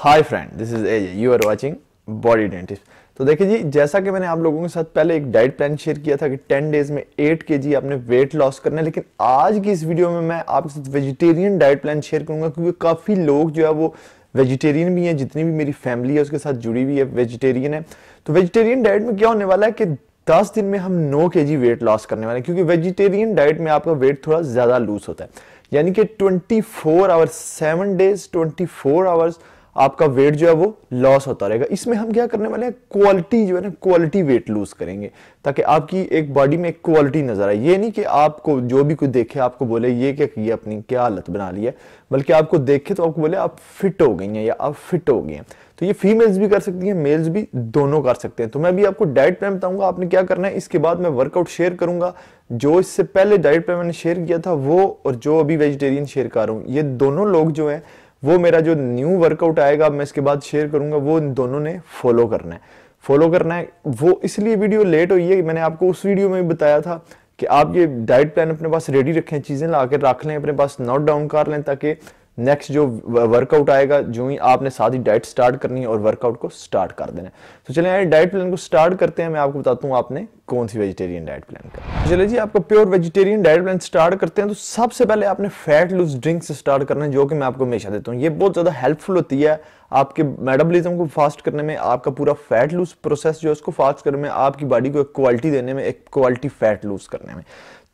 hi friend this is AJ you are watching body dentist तो देखिए जी जैसा कि मैंने आप लोगों के साथ पहले एक डाइट प्लान शेयर किया था कि 10 डेज में 8 के जी आपने वेट लॉस करना है लेकिन आज की इस वीडियो में मैं आपके साथ वेजिटेरियन डाइट प्लान शेयर करूंगा क्योंकि काफ़ी लोग जो है वो वेजिटेरियन भी हैं जितनी भी मेरी फैमिली है उसके साथ जुड़ी हुई है वेजिटेरियन है तो वेजिटेरियन डाइट में क्या होने वाला है कि दस दिन में हम नौ के जी वेट लॉस करने वाले हैं क्योंकि वेजिटेरियन डाइट में आपका वेट थोड़ा ज़्यादा लूज होता है यानी कि twenty four hours seven days twenty four hours आपका वेट जो है वो लॉस होता रहेगा इसमें हम क्या करने वाले हैं क्वालिटी जो है ना क्वालिटी वेट लूज करेंगे ताकि आपकी एक बॉडी में एक क्वालिटी नजर आए ये नहीं कि आपको जो भी कोई देखे आपको बोले ये क्या किया अपनी क्या हालत बना ली है बल्कि आपको देखे तो आपको बोले आप फिट हो गई हैं या आप फिट हो गए हैं तो ये फीमेल्स भी कर सकती हैं मेल्स भी दोनों कर सकते हैं तो मैं भी आपको डाइट प्लान बताऊंगा आपने क्या करना है इसके बाद मैं वर्कआउट शेयर करूंगा जो इससे पहले डाइट प्लान मैंने शेयर किया था वो और जो अभी वेजिटेरियन शेयर कर रहा हूँ ये दोनों लोग जो हैं वो मेरा जो न्यू वर्कआउट आएगा मैं इसके बाद शेयर करूंगा वो इन दोनों ने फॉलो करना है फॉलो करना है वो इसलिए वीडियो लेट हुई है मैंने आपको उस वीडियो में भी बताया था कि आप ये डाइट प्लान अपने पास रेडी रखें चीज़ें ला रख लें अपने पास नोट डाउन कर लें ताकि नेक्स्ट जो वर्कआउट आएगा जो ही आपने साथ ही डाइट स्टार्ट करनी है और वर्कआउट को स्टार्ट कर देना है तो चलिए डाइट प्लान को स्टार्ट करते हैं मैं आपको बताता हूँ आपने कौन सी वेजिटेरियन डाइट प्लान का चलिए जी आपका pure vegetarian diet plan start करते हैं तो सबसे पहले आपने फैट लूज ड्रिंक स्टार्ट करना है जो कि मैं आपको हमेशा देता हूँ ये बहुत ज़्यादा हेल्पफुल होती है आपके मेटाबॉलिज्म को फास्ट करने में आपका पूरा फैट लूज प्रोसेस जो है उसको फास्ट करने में आपकी बॉडी को एक क्वालिटी देने में एक क्वालिटी फैट लूज करने में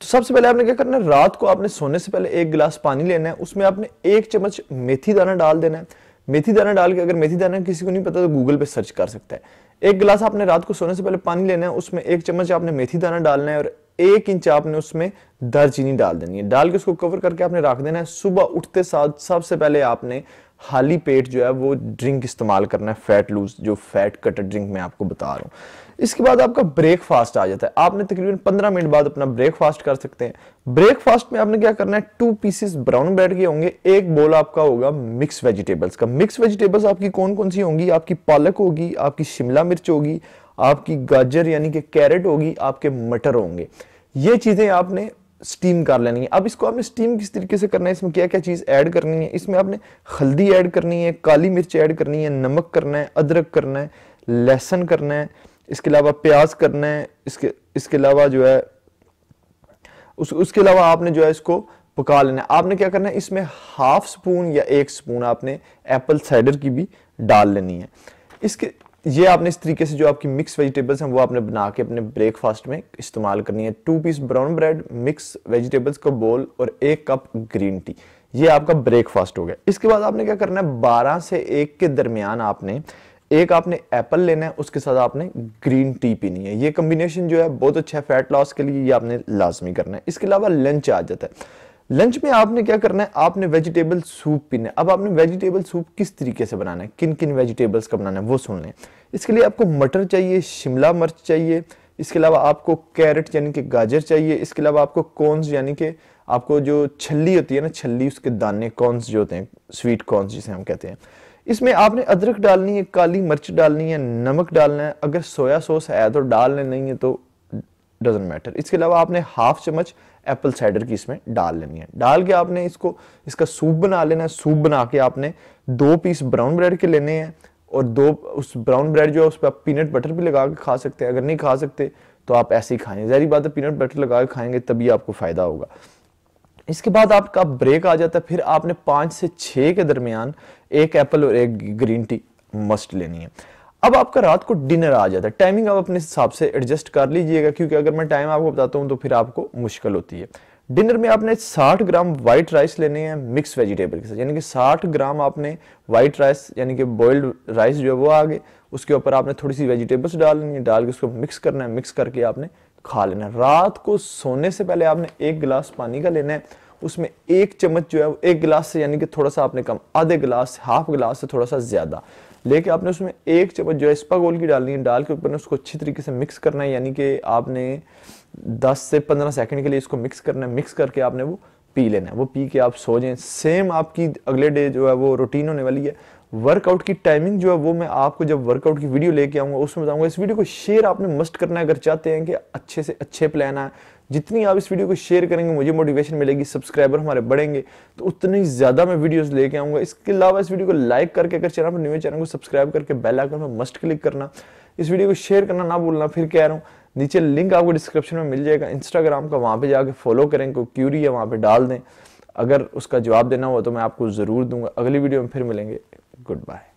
तो सबसे पहले आपने क्या करना है रात को आपने सोने से पहले एक गिलास पानी लेना है उसमें आपने एक चम्मच मेथी दाना डाल देना है मेथी दाना डाल के अगर मेथी दाना किसी को नहीं पता तो गूगल पे सर्च कर सकता है एक गिलास आपने रात को सोने से पहले पानी लेना है उसमें एक चम्मच आपने मेथी दाना डालना है और एक इंच आपने उसमें दर डाल देनी है डाल के उसको कवर करके आपने रख देना है सुबह उठते साथ सबसे पहले आपने खाली पेट जो है वो ड्रिंक इस्तेमाल करना है फैट लूज जो फैट कटर ड्रिंक मैं आपको बता रहा हूँ इसके बाद आपका ब्रेकफास्ट आ जाता है आपने तकरीबन 15 मिनट बाद अपना ब्रेकफास्ट कर सकते हैं ब्रेकफास्ट में आपने क्या करना है टू पीसेस ब्राउन ब्रेड के होंगे एक बोल आपका होगा मिक्स वेजिटेबल्स का मिक्स वेजिटेबल्स आपकी कौन कौन सी होंगी आपकी पालक होगी आपकी शिमला मिर्च होगी आपकी गाजर यानी कि कैरेट होगी आपके मटर होंगे ये चीज़ें आपने स्टीम कर लेनी है अब इसको आपने स्टीम किस तरीके से करना है इसमें क्या क्या चीज़ ऐड करनी है इसमें आपने हल्दी ऐड करनी है काली मिर्च ऐड करनी है नमक करना है अदरक करना है लहसन करना है इसके अलावा प्याज करना है इसके इसके अलावा जो है उस उसके अलावा आपने जो है इसको पका लेना है आपने क्या करना है इसमें हाफ स्पून या एक स्पून आपने एप्पल साइडर की भी डाल लेनी है इसके ये आपने इस तरीके से जो आपकी मिक्स वेजिटेबल्स हैं वो आपने बना के अपने ब्रेकफास्ट में इस्तेमाल करनी है two piece brown bread mix vegetables का बोल और एक कप ग्रीन टी ये आपका ब्रेकफास्ट हो गया इसके बाद आपने क्या करना है बारह से एक के दरमियान आपने एक आपने एप्पल लेना है उसके साथ आपने ग्रीन टी पीनी है ये कम्बिनेशन जो है बहुत अच्छा है फैट लॉस के लिए ये आपने लाजमी करना है इसके अलावा लंच आ जाता है लंच में आपने क्या करना है आपने वेजिटेबल सूप पीना है अब आपने वेजिटेबल सूप किस तरीके से बनाना है किन किन वेजिटेबल्स का बनाना है वो सुन लें इसके लिए आपको मटर चाहिए शिमला मिर्च चाहिए इसके अलावा आपको कैरेट यानी कि गाजर चाहिए इसके अलावा आपको कॉर्नस यानी कि आपको जो छल्ली होती है ना छल्ली उसके दाने कॉर्नस जो होते हैं स्वीट कॉर्नस जिसे हम कहते हैं इसमें आपने अदरक डालनी है काली मिर्च डालनी है नमक डालना है अगर सोया सॉस है तो डाल लें नहीं है तो डजेंट मैटर इसके अलावा आपने हाफ चम्मच एप्पल साइडर की इसमें डाल लेनी है डाल के आपने इसको इसका सूप बना लेना है सूप बना के आपने दो पीस ब्राउन ब्रेड के लेने हैं और दो उस ब्राउन ब्रेड जो है उस पर आप पीनट बटर भी लगा के खा सकते हैं अगर नहीं खा सकते तो आप ऐसे ही खाएंगे जहरी बात है पीनट बटर लगा के खाएंगे तभी आपको फ़ायदा होगा इसके बाद आपका ब्रेक आ जाता है फिर आपने पाँच से छः के दरमियान एक एप्पल और एक ग्रीन टी मस्ट लेनी है अब आपका रात को डिनर आ जाता है टाइमिंग आप अपने हिसाब से एडजस्ट कर लीजिएगा क्योंकि अगर मैं टाइम आपको बताता हूँ तो फिर आपको मुश्किल होती है डिनर में आपने 60 ग्राम वाइट राइस लेने हैं मिक्स वेजिटेबल के साथ यानी कि 60 ग्राम आपने व्हाइट राइस यानी कि बॉइल्ड राइस जो है वो आ गए उसके ऊपर आपने थोड़ी सी वेजिटेबल्स डालनी है डाल के उसको मिक्स करना है मिक्स करके आपने खा लेना है रात को सोने से पहले आपने एक गिलास पानी का लेना है उसमें एक चम्मच जो है एक गिलास से यानी कि थोड़ा सा आपने कम आधे गिलास हाफ गिलास से थोड़ा सा ज़्यादा लेके आपने उसमें एक चम्मच जो है स्पागोल की डालनी है डाल के ऊपर उसको अच्छी तरीके से मिक्स करना है यानी कि आपने 10 से 15 सेकंड के लिए इसको मिक्स करना है मिक्स करके आपने वो पी लेना है वो पी के आप सो जाएं सेम आपकी अगले डे जो है वो रूटीन होने वाली है वर्कआउट की टाइमिंग जो है वो मैं आपको जब वर्कआउट की वीडियो लेके आऊँगा उसमें बताऊँगा इस वीडियो को शेयर आपने मस्ट करना है अगर चाहते हैं कि अच्छे से अच्छे प्लान आए जितनी आप इस वीडियो को शेयर करेंगे मुझे मोटिवेशन मिलेगी सब्सक्राइबर हमारे बढ़ेंगे तो उतनी ज़्यादा मैं वीडियोस लेके आऊंगा इसके अलावा इस वीडियो को लाइक करके अगर चैनल पर न्यू चैनल को सब्सक्राइब करके बेल आइकन पर मस्ट क्लिक करना इस वीडियो को शेयर करना ना भूलना फिर कह रहा हूँ नीचे लिंक आपको डिस्क्रिप्शन में मिल जाएगा इंस्टाग्राम का वहाँ पर जाकर फॉलो करें कोई क्यूरी है वहाँ पर डाल दें अगर उसका जवाब देना हो तो मैं आपको ज़रूर दूंगा अगली वीडियो में फिर मिलेंगे गुड बाय